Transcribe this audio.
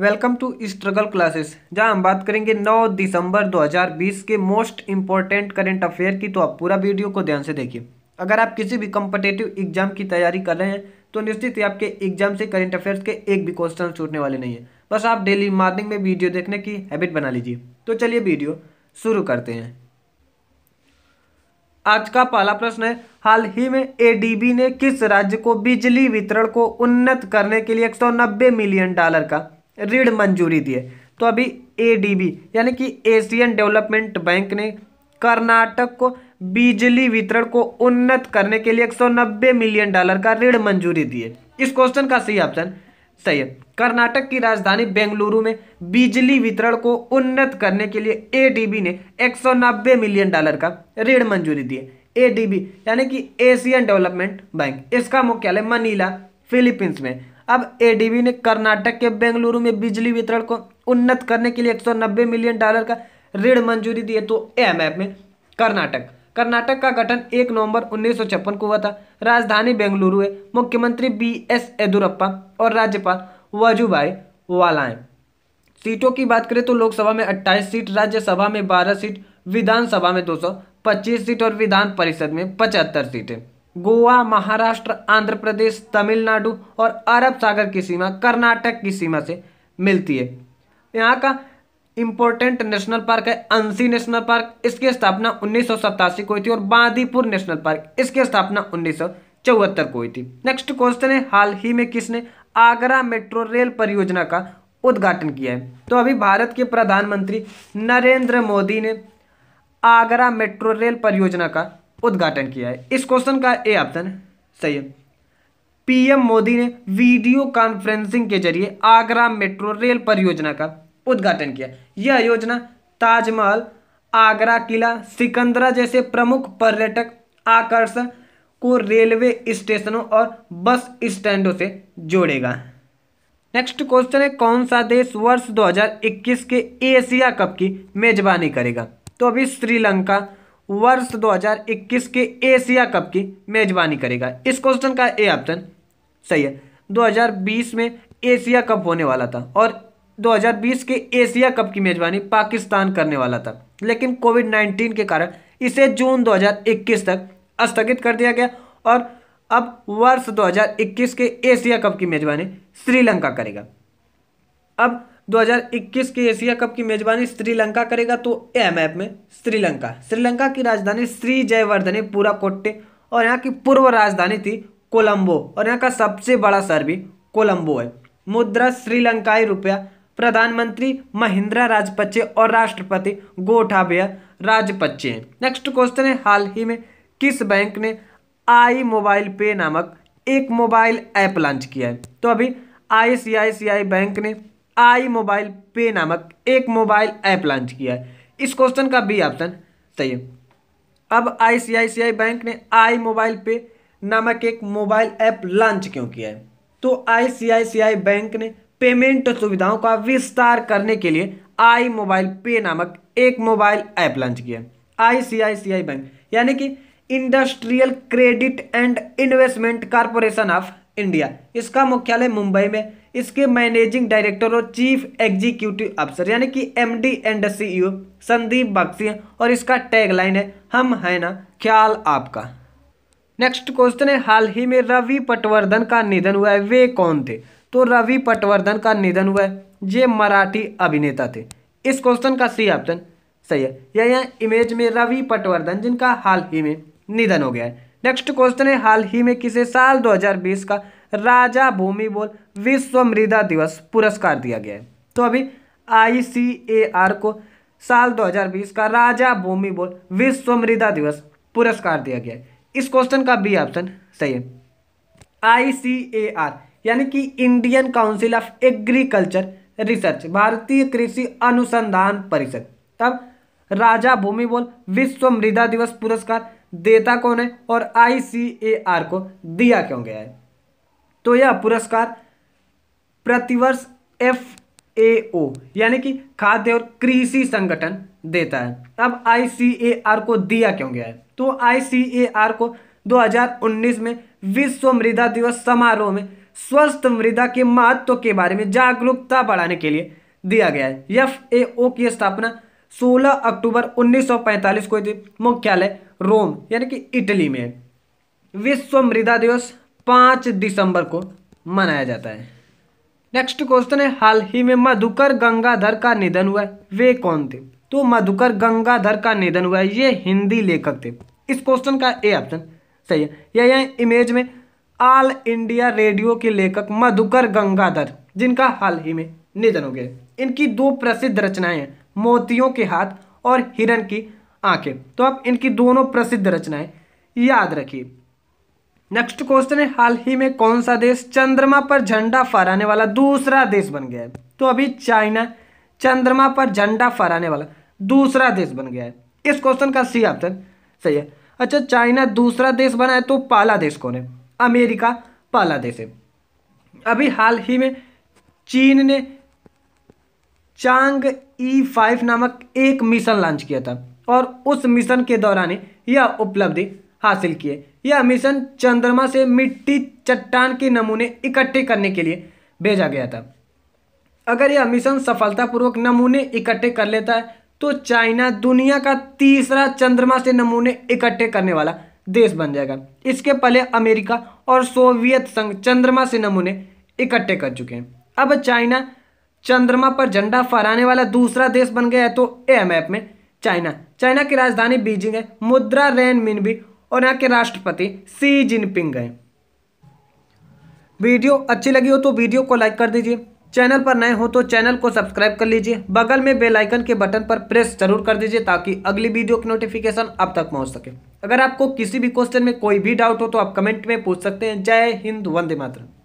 welcome to struggle classes जहां हम बात करेंगे 9 दिसंबर 2020 के मोस्ट इंपॉर्टेंट करेंट अफेयर की तो आप पूरा वीडियो को ध्यान से देखिए अगर आप किसी भी कम्पटेटिव एग्जाम की तैयारी कर रहे हैं तो निश्चित ही आपके एग्जाम से करेंट अफेयर्स के एक भी क्वेश्चन छूटने वाले नहीं है बस आप डेली मॉर्निंग में वीडियो देखने की हैबिट बना लीजिए तो चलिए वीडियो शुरू करते हैं आज का पहला प्रश्न है हाल ही में एडीबी ने किस राज्य को बिजली वितरण को उन्नत करने के लिए 190 मिलियन डॉलर का ऋण मंजूरी दी है तो अभी ए यानी कि एशियन डेवलपमेंट बैंक ने कर्नाटक को बिजली वितरण को उन्नत करने के लिए 190 मिलियन डॉलर का ऋण मंजूरी दी है इस क्वेश्चन का सही ऑप्शन सही है कर्नाटक की राजधानी बेंगलुरु में बिजली वितरण को उन्नत करने के लिए एडीबी ने 190 मिलियन डॉलर का ऋण मंजूरी दी है एडीबी यानी कि एशियन डेवलपमेंट बैंक इसका मुख्यालय मनीला फिलीपींस में अब एडीबी ने कर्नाटक के बेंगलुरु में बिजली वितरण को उन्नत करने के लिए 190 मिलियन डॉलर का ऋण मंजूरी दी है तो एएमएफ में कर्नाटक कर्नाटक का गठन 1 नवंबर उन्नीस को हुआ था राजधानी बेंगलुरु है मुख्यमंत्री बी एस येदुरप्पा और राज्यपाल वजूभाई वाला सीटों की बात करें तो लोकसभा में 28 सीट राज्यसभा में 12 सीट विधानसभा में 225 सीट और विधान परिषद में पचहत्तर सीटें गोवा महाराष्ट्र आंध्र प्रदेश तमिलनाडु और अरब सागर की सीमा कर्नाटक की सीमा से मिलती है यहाँ का इम्पोर्टेंट नेशनल पार्क है अंसी नेशनल पार्क इसकी स्थापना उन्नीस को हुई थी और बांदीपुर नेशनल पार्क इसकी स्थापना उन्नीस चौहत्तर को हुई थी नेक्स्ट क्वेश्चन है हाल ही में किसने आगरा मेट्रो रेल परियोजना का उद्घाटन किया है तो अभी भारत के प्रधानमंत्री नरेंद्र मोदी ने आगरा मेट्रो रेल परियोजना का उद्घाटन किया है इस क्वेश्चन का ए ऑप्शन सही है पीएम मोदी ने वीडियो कॉन्फ्रेंसिंग के जरिए आगरा मेट्रो रेल परियोजना का उद्घाटन किया यह योजना ताजमहल आगरा किला सिकंदरा जैसे प्रमुख पर्यटक आकर्षण को रेलवे स्टेशनों और बस स्टैंडों से जोड़ेगा नेक्स्ट क्वेश्चन है कौन सा देश वर्ष 2021 के एशिया कप की मेजबानी करेगा तो अभी श्रीलंका वर्ष 2021 के एशिया कप की मेजबानी करेगा इस क्वेश्चन का ए ऑप्शन सही है 2020 में एशिया कप होने वाला था और 2020 के एशिया कप की मेजबानी पाकिस्तान करने वाला था लेकिन कोविड 19 के कारण इसे जून 2021 तक स्थगित कर दिया गया और अब वर्ष 2021 के एशिया कप की मेजबानी श्रीलंका करेगा अब 2021 के एशिया कप की मेजबानी श्रीलंका करेगा तो ए मैप में श्रीलंका श्रीलंका की राजधानी श्री जयवर्धने पूरा कोट्टे और यहाँ की पूर्व राजधानी थी कोलंबो और यहाँ का सबसे बड़ा शहर भी कोलंबो है मुद्रा श्रीलंकाई रुपया प्रधानमंत्री महिंद्रा राजपक्षे और राष्ट्रपति गोठाबे राजपक्षे हैं नेक्स्ट क्वेश्चन है हाल ही में किस बैंक ने आई मोबाइल पे नामक एक मोबाइल ऐप लॉन्च किया है तो अभी आई बैंक ने आई मोबाइल पे नामक एक मोबाइल ऐप लॉन्च किया है इस क्वेश्चन का बी ऑप्शन सही है अब आईसीआईसीआई बैंक ने आई मोबाइल पे नामक एक मोबाइल ऐप लॉन्च क्यों किया है तो आईसीआईसीआई बैंक ने पेमेंट सुविधाओं का विस्तार करने के लिए आई मोबाइल पे नामक एक मोबाइल ऐप लॉन्च किया आईसीआईसीआई बैंक यानी कि Industrial Credit and Investment Corporation of India इसका मुख्यालय मुंबई में इसके मैनेजिंग डायरेक्टर और चीफ एग्जीक्यूटिव अफसर यानी कि MD and CEO Sandeep Bakshi और इसका टैगलाइन है हम है ना ख्याल आपका नेक्स्ट क्वेश्चन है हाल ही में रवि पटवर्धन का निधन हुआ है वे कौन थे तो रवि पटवर्धन का निधन हुआ है ये मराठी अभिनेता थे इस क्वेश्चन का सी ऑप्शन सही है यह यहाँ इमेज में रवि पटवर्धन जिनका हाल ही में निधन हो गया है नेक्स्ट क्वेश्चन है हाल ही में किसे साल 2020 का राजा भूमि बोल विश्व मृदा दिवस पुरस्कार दिया गया है तो अभी आई को साल 2020 का राजा भूमि बोल विश्व मृदा दिवस पुरस्कार दिया गया है इस क्वेश्चन का बी ऑप्शन सही है आई यानी कि Indian Council of Agriculture Research भारतीय कृषि अनुसंधान परिषद तब राजा भूमि बोल विश्व मृदा दिवस पुरस्कार देता कौन है और आई को दिया क्यों गया है तो यह पुरस्कार प्रतिवर्ष एफ ए ओ यानी कि खाद्य और कृषि संगठन देता है अब आर को दिया क्यों गया है तो आर को 2019 में विश्व मृदा दिवस समारोह में स्वस्थ मृदा के महत्व के बारे में जागरूकता बढ़ाने के लिए दिया गया है एफ ए ओ की स्थापना 16 अक्टूबर 1945 को थी मुख्यालय रोम यानी कि इटली में विश्व मृदा दिवस पाँच दिसंबर को मनाया जाता है नेक्स्ट क्वेश्चन है हाल ही में मधुकर गंगाधर का निधन हुआ वे कौन थे तो मधुकर गंगाधर का निधन हुआ ये हिंदी लेखक थे इस क्वेश्चन का ए ऑप्शन सही है यह इमेज में ऑल इंडिया रेडियो के लेखक मधुकर गंगाधर जिनका हाल ही में निधन हो गया इनकी दो प्रसिद्ध रचनाएं हैं मोतियों के हाथ और हिरण की आंखें तो आप इनकी दोनों प्रसिद्ध रचनाएं याद रखिए नेक्स्ट क्वेश्चन है हाल ही में कौन सा देश चंद्रमा पर झंडा फहराने वाला दूसरा देश बन गया है तो अभी चाइना चंद्रमा पर झंडा फहराने वाला दूसरा देश बन गया है इस क्वेश्चन का सी ऑप्शन सही है अच्छा चाइना दूसरा देश बना है तो पहला देश कौन है अमेरिका पहला देश है अभी हाल ही में चीन ने चांग ई फाइव नामक एक मिशन लॉन्च किया था और उस मिशन के दौरान यह उपलब्धि हासिल किए यह मिशन चंद्रमा से मिट्टी चट्टान के नमूने इकट्ठे करने के लिए भेजा गया था अगर यह मिशन सफलतापूर्वक नमूने इकट्ठे कर लेता है तो चाइना दुनिया का तीसरा चंद्रमा से नमूने इकट्ठे करने वाला देश बन जाएगा इसके पहले अमेरिका और सोवियत संघ चंद्रमा से नमूने इकट्ठे कर चुके हैं अब चाइना चंद्रमा पर झंडा फहराने वाला दूसरा देश बन गया है तो एम में चाइना चाइना की राजधानी बीजिंग है मुद्रा रैन भी और यहाँ के राष्ट्रपति सी जिनपिंग गए वीडियो अच्छी लगी हो तो वीडियो को लाइक कर दीजिए चैनल पर नए हो तो चैनल को सब्सक्राइब कर लीजिए बगल में बेल आइकन के बटन पर प्रेस जरूर कर दीजिए ताकि अगली वीडियो की नोटिफिकेशन अब तक पहुंच सके अगर आपको किसी भी क्वेश्चन में कोई भी डाउट हो तो आप कमेंट में पूछ सकते हैं जय हिंद वंदे मातरम